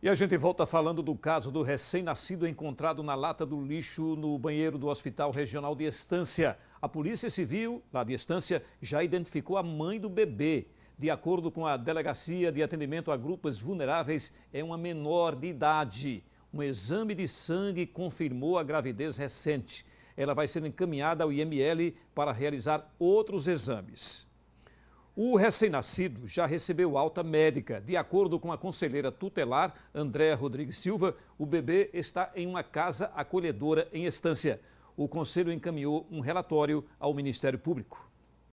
E a gente volta falando do caso do recém-nascido encontrado na lata do lixo no banheiro do Hospital Regional de Estância. A Polícia Civil, lá de Estância, já identificou a mãe do bebê. De acordo com a Delegacia de Atendimento a Grupos Vulneráveis, é uma menor de idade. Um exame de sangue confirmou a gravidez recente. Ela vai ser encaminhada ao IML para realizar outros exames. O recém-nascido já recebeu alta médica. De acordo com a conselheira tutelar, Andréa Rodrigues Silva, o bebê está em uma casa acolhedora em Estância. O conselho encaminhou um relatório ao Ministério Público.